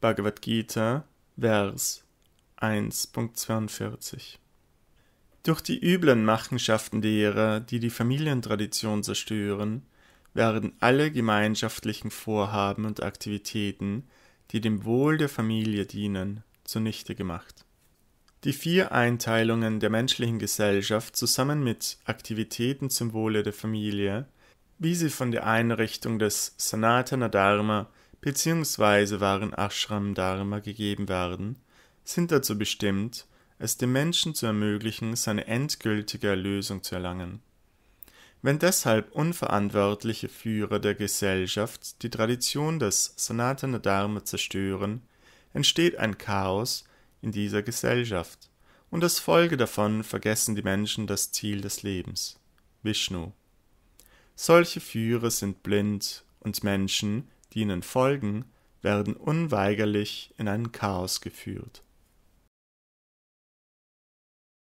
Bhagavad Gita, Vers 1.42 Durch die üblen Machenschaften derer, die die Familientradition zerstören, werden alle gemeinschaftlichen Vorhaben und Aktivitäten, die dem Wohl der Familie dienen, zunichte gemacht. Die vier Einteilungen der menschlichen Gesellschaft zusammen mit Aktivitäten zum Wohle der Familie, wie sie von der Einrichtung des Sanatana Dharma bzw. waren Ashram Dharma gegeben werden, sind dazu bestimmt, es dem Menschen zu ermöglichen, seine endgültige Erlösung zu erlangen. Wenn deshalb unverantwortliche Führer der Gesellschaft die Tradition des Sanatana Dharma zerstören, entsteht ein Chaos in dieser Gesellschaft und als Folge davon vergessen die Menschen das Ziel des Lebens, Vishnu. Solche Führer sind blind und Menschen, die ihnen folgen, werden unweigerlich in ein Chaos geführt